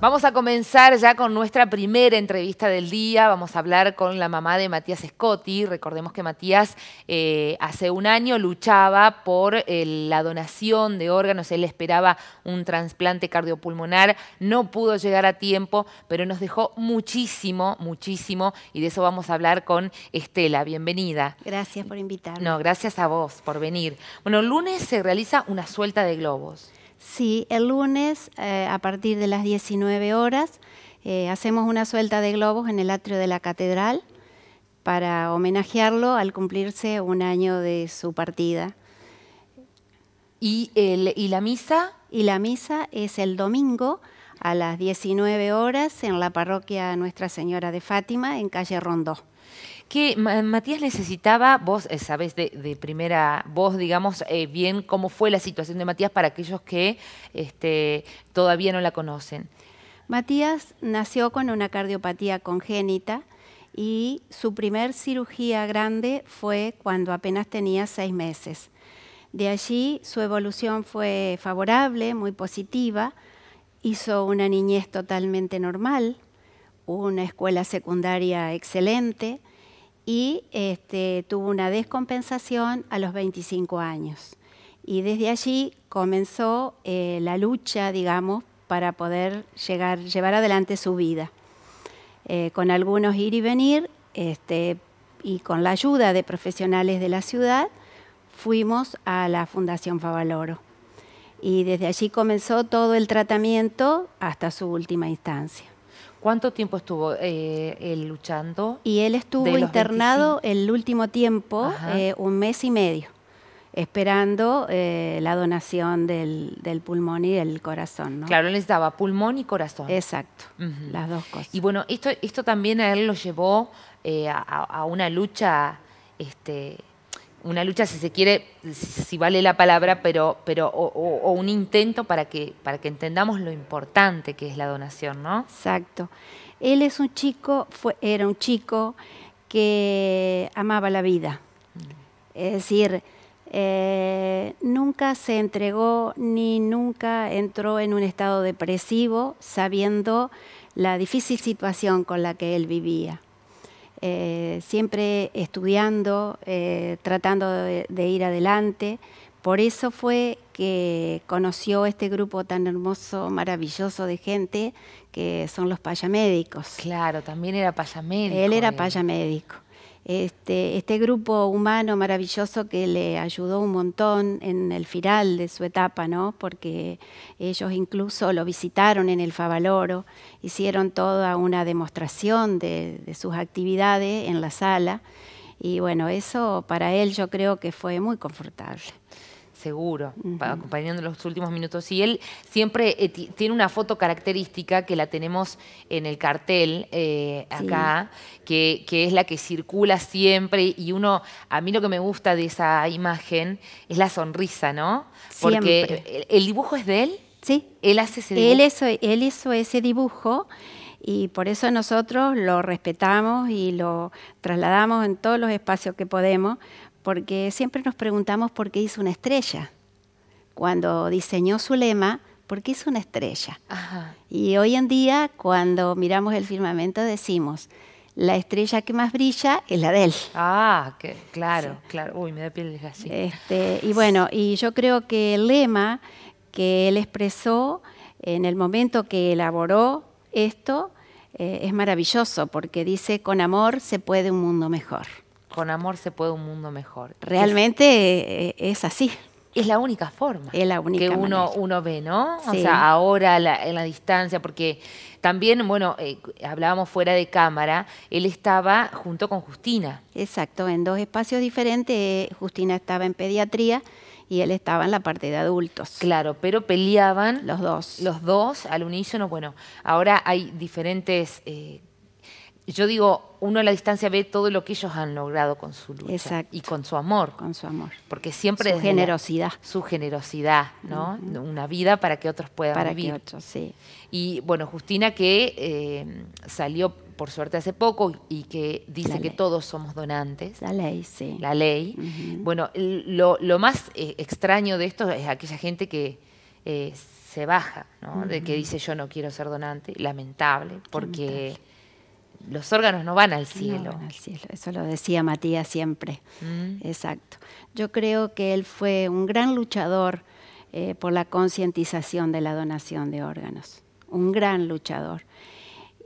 Vamos a comenzar ya con nuestra primera entrevista del día. Vamos a hablar con la mamá de Matías Scotti. Recordemos que Matías eh, hace un año luchaba por la donación de órganos. Él esperaba un trasplante cardiopulmonar. No pudo llegar a tiempo, pero nos dejó muchísimo, muchísimo. Y de eso vamos a hablar con Estela. Bienvenida. Gracias por invitarme. No, gracias a vos por venir. Bueno, el lunes se realiza una suelta de globos. Sí, el lunes eh, a partir de las 19 horas eh, hacemos una suelta de globos en el atrio de la catedral para homenajearlo al cumplirse un año de su partida. ¿Y, ¿Y, la misa? Y la misa es el domingo a las 19 horas en la parroquia Nuestra Señora de Fátima, en calle Rondó. ¿Qué Matías necesitaba, vos eh, sabés de, primera voz, digamos, eh, bien cómo fue la situación de Matías para aquellos que este, todavía no la conocen. Matías nació con una cardiopatía congénita y su primer cirugía grande fue cuando apenas tenía seis meses. De allí su evolución fue favorable, muy positiva, hizo una niñez totalmente normal, una escuela secundaria excelente, y este, tuvo una descompensación a los 25 años. Y desde allí comenzó eh, la lucha, digamos, para poder llegar, llevar adelante su vida. Eh, con algunos ir y venir este, y con la ayuda de profesionales de la ciudad, fuimos a la Fundación Favaloro. Y desde allí comenzó todo el tratamiento hasta su última instancia. ¿Cuánto tiempo estuvo eh, él luchando? Y él estuvo internado el último tiempo, eh, un mes y medio, esperando eh, la donación del, pulmón y del corazón. Claro, les daba pulmón y corazón. Exacto, las dos cosas. Y bueno, esto, esto también a él lo llevó a, a, una lucha... Este, una lucha, si se quiere, si vale la palabra, pero, pero o, un intento para que, para que entendamos lo importante que es la donación, ¿no? Exacto. Él es un chico, fue, era un chico que amaba la vida. Mm. Es decir, eh, nunca se entregó ni nunca entró en un estado depresivo sabiendo la difícil situación con la que él vivía. Eh, siempre estudiando, eh, tratando de, ir adelante. Por eso fue que conoció este grupo tan hermoso, maravilloso de gente que son los payamédicos. Claro, también era payamédico. Él era payamédico. Este, este, grupo humano maravilloso que le ayudó un montón en el final de su etapa, ¿no? porque ellos incluso lo visitaron en el Favaloro, hicieron toda una demostración de sus actividades en la sala. Y bueno, eso para él yo creo que fue muy confortable seguro, acompañando los últimos minutos. Y él siempre eh, tiene una foto característica que la tenemos en el cartel eh, acá, que, es la que circula siempre. Y uno, a mí lo que me gusta de esa imagen es la sonrisa, ¿no? Porque el, dibujo es de él. Sí. Él hace ese dibujo. Él hizo, él hizo ese dibujo y por eso nosotros lo respetamos y lo trasladamos en todos los espacios que podemos, porque siempre nos preguntamos por qué hizo una estrella. Cuando diseñó su lema, ¿por qué hizo una estrella? Y hoy en día, cuando miramos el firmamento, decimos, la estrella que más brilla es la de él. Ah, claro, claro. Uy, me da piel así. Este, y bueno, y yo creo que el lema que él expresó en el momento que elaboró esto eh, es maravilloso porque dice, con amor se puede un mundo mejor con amor se puede un mundo mejor. Realmente eh, es, así. Es la única forma. Es la única que uno, ve, ¿no? O sea, ahora en la distancia, porque también, bueno, eh, hablábamos fuera de cámara, él estaba junto con Justina. Exacto, en dos espacios diferentes. Justina estaba en pediatría y él estaba en la parte de adultos. Claro, pero peleaban los dos. Los dos al unísono. Bueno, ahora hay diferentes eh, yo digo, uno a la distancia ve todo lo que ellos han logrado con su lucha y con su amor. Con su amor. Porque siempre su generosidad. su generosidad, ¿no? Una vida para que otros puedan para vivir. Y bueno, Justina que eh, salió por suerte hace poco y que dice que todos somos donantes. La ley, sí. La ley. Bueno, lo, más eh, extraño de esto es aquella gente que eh, se baja, ¿no? De que dice yo no quiero ser donante, lamentable, porque los órganos no van al cielo. al cielo, eso lo decía Matías siempre. Mm. Exacto. Yo creo que él fue un gran luchador eh, por la concientización de la donación de órganos, un gran luchador.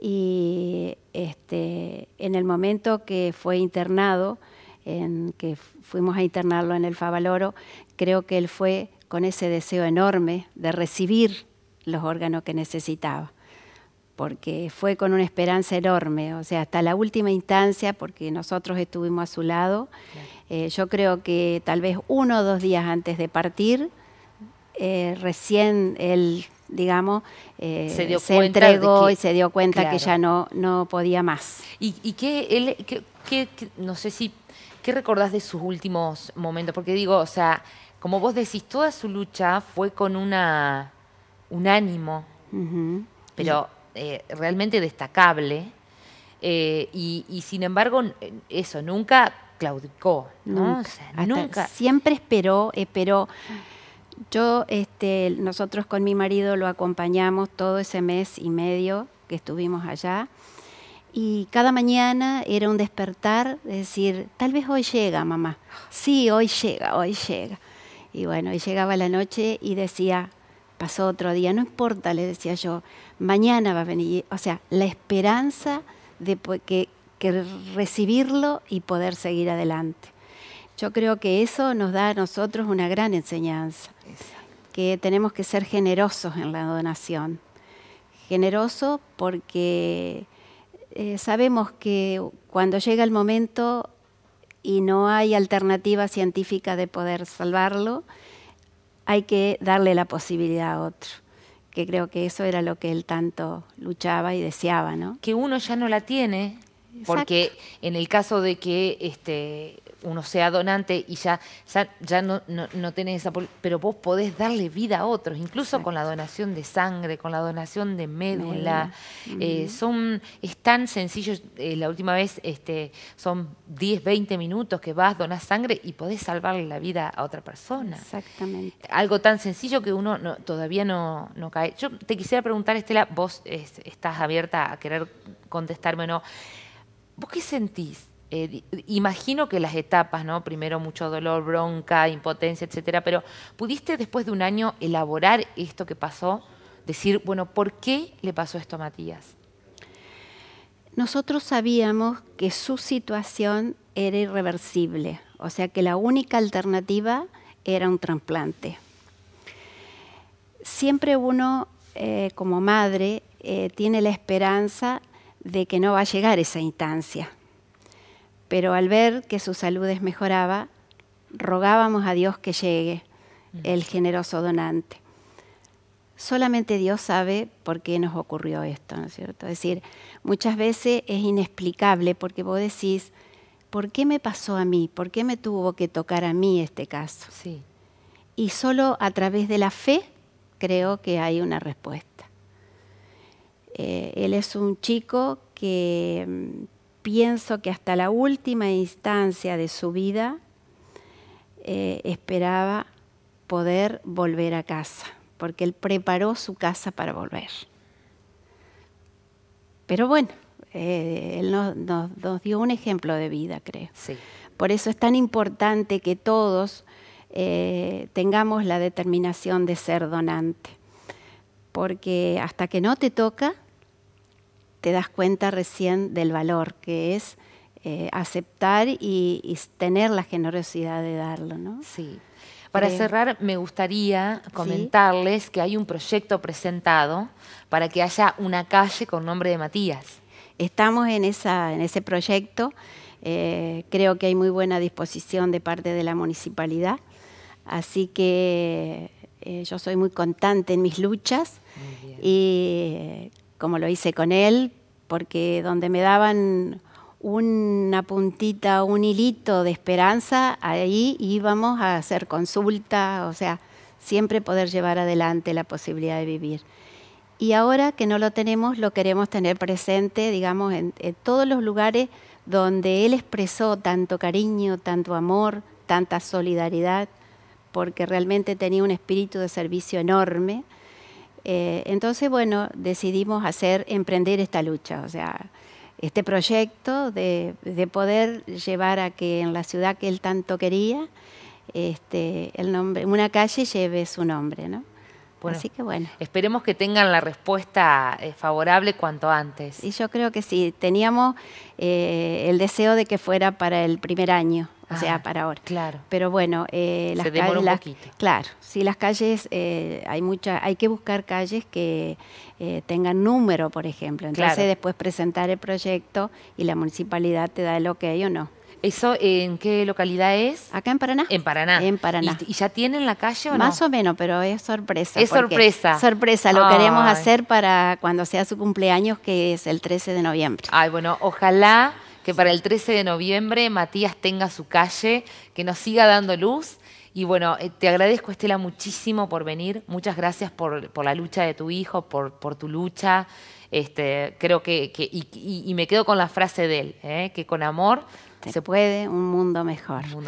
Y este, en el momento que fue internado, en que fuimos a internarlo en el Favaloro, creo que él fue con ese deseo enorme de recibir los órganos que necesitaba porque fue con una esperanza enorme, o sea, hasta la última instancia, porque nosotros estuvimos a su lado. Eh, yo creo que tal vez uno o dos días antes de partir, eh, recién él, digamos, eh, se, entregó y se dio cuenta que ya no, no podía más. ¿Y, y qué, él, no sé si, qué recordás de sus últimos momentos? Porque digo, o sea, como vos decís, toda su lucha fue con una, un ánimo, pero... Eh, realmente destacable eh, y, sin embargo eso, nunca claudicó, Nunca, nunca. Siempre esperó, esperó. Yo, este, nosotros con mi marido lo acompañamos todo ese mes y medio que estuvimos allá. Y cada mañana era un despertar, decir, tal vez hoy llega, mamá. Sí, hoy llega, hoy llega. Y bueno, y llegaba la noche y decía, pasó otro día, no importa, le decía yo, mañana va a venir. O sea, la esperanza de que, recibirlo y poder seguir adelante. Yo creo que eso nos da a nosotros una gran enseñanza, que tenemos que ser generosos en la donación. generoso porque eh, sabemos que cuando llega el momento y no hay alternativa científica de poder salvarlo, hay que darle la posibilidad a otro que creo que eso era lo que él tanto luchaba y deseaba, ¿no? Que uno ya no la tiene, porque en el caso de que este, uno sea donante y ya, ya, no, no, tenés esa... Pero vos podés darle vida a otros, incluso con la donación de sangre, con la donación de médula. Eh, son, es tan sencillo, eh, la última vez este, son 10, 20 minutos que vas, donás sangre y podés salvarle la vida a otra persona. Exactamente. Algo tan sencillo que uno todavía no, no cae. Yo te quisiera preguntar, Estela, vos estás abierta a querer contestarme o no. ¿Vos qué sentís? Eh, imagino que las etapas, ¿no? Primero mucho dolor, bronca, impotencia, etcétera, pero ¿pudiste después de un año elaborar esto que pasó? Decir, bueno, ¿por qué le pasó esto a Matías? Nosotros sabíamos que su situación era irreversible, o sea que la única alternativa era un trasplante. Siempre uno, eh, como madre, eh, tiene la esperanza de que no va a llegar esa instancia pero al ver que su salud mejoraba, rogábamos a Dios que llegue el generoso donante. Solamente Dios sabe por qué nos ocurrió esto, ¿no es cierto? Es decir, muchas veces es inexplicable porque vos decís, ¿por qué me pasó a mí? ¿Por qué me tuvo que tocar a mí este caso? Sí. Y solo a través de la fe creo que hay una respuesta. Eh, él es un chico que mm, pienso que hasta la última instancia de su vida eh, esperaba poder volver a casa, porque él preparó su casa para volver. Pero bueno, eh, él nos, dio un ejemplo de vida, creo. Por eso es tan importante que todos eh, tengamos la determinación de ser donante, porque hasta que no te toca, te das cuenta recién del valor que es eh, aceptar y, tener la generosidad de darlo. ¿no? Sí. Para eh, cerrar, me gustaría comentarles que hay un proyecto presentado para que haya una calle con nombre de Matías. Estamos en, ese proyecto. Eh, creo que hay muy buena disposición de parte de la municipalidad. Así que yo soy muy constante en mis luchas y como lo hice con él, porque donde me daban una puntita, un hilito de esperanza, ahí íbamos a hacer consulta, o sea, siempre poder llevar adelante la posibilidad de vivir. Y ahora que no lo tenemos, lo queremos tener presente, digamos, en, en todos los lugares donde él expresó tanto cariño, tanto amor, tanta solidaridad, porque realmente tenía un espíritu de servicio enorme eh, entonces, bueno, decidimos hacer, emprender esta lucha, o sea, este proyecto de, poder llevar a que en la ciudad que él tanto quería, este, el nombre, una calle lleve su nombre, ¿no? Así que bueno. Esperemos que tengan la respuesta eh, favorable cuanto antes. Y yo creo que sí, teníamos eh, el deseo de que fuera para el primer año o sea, ah, para ahora. Claro. Pero bueno, eh, las calles, claro, sí, las calles, eh, hay mucha, hay que buscar calles que eh, tengan número, por ejemplo. Entonces después presentar el proyecto y la municipalidad te da el ok o no. ¿Eso en qué localidad es? Acá en Paraná. En Paraná. En Paraná. ¿Y, ya tienen la calle o Más no? Más o menos, pero es sorpresa. Es sorpresa. Sorpresa, lo queremos hacer para cuando sea su cumpleaños, que es el 13 de noviembre. Ay, bueno, ojalá que para el 13 de noviembre Matías tenga su calle, que nos siga dando luz. Y bueno, eh, te agradezco Estela muchísimo por venir, muchas gracias por, por la lucha de tu hijo, por, por tu lucha. Este, creo que, y, me quedo con la frase de él, ¿eh? que con amor se, puede un mundo mejor. Un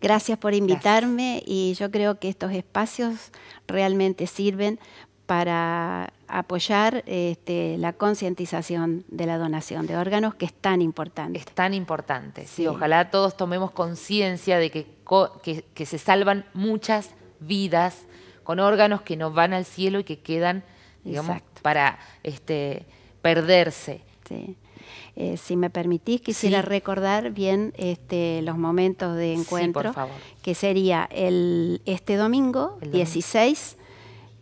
Gracias por invitarme y yo creo que estos espacios realmente sirven para apoyar este, la concientización de la donación de órganos, que es tan importante. Es tan importante. Sí. ojalá todos tomemos conciencia de que, se salvan muchas vidas con órganos que nos van al cielo y que quedan, digamos, para este, perderse. Sí. Eh, si me permitís, quisiera recordar bien este, los momentos de encuentro, que sería el, este domingo, el domingo. 16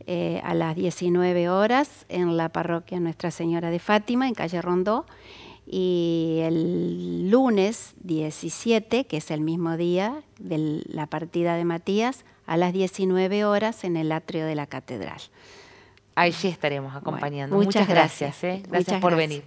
eh, a las 19 horas en la parroquia Nuestra Señora de Fátima, en calle Rondó. Y el lunes 17, que es el mismo día de la partida de Matías, a las 19 horas en el atrio de la catedral. Allí estaremos acompañando. muchas, gracias. gracias, ¿eh? por venir.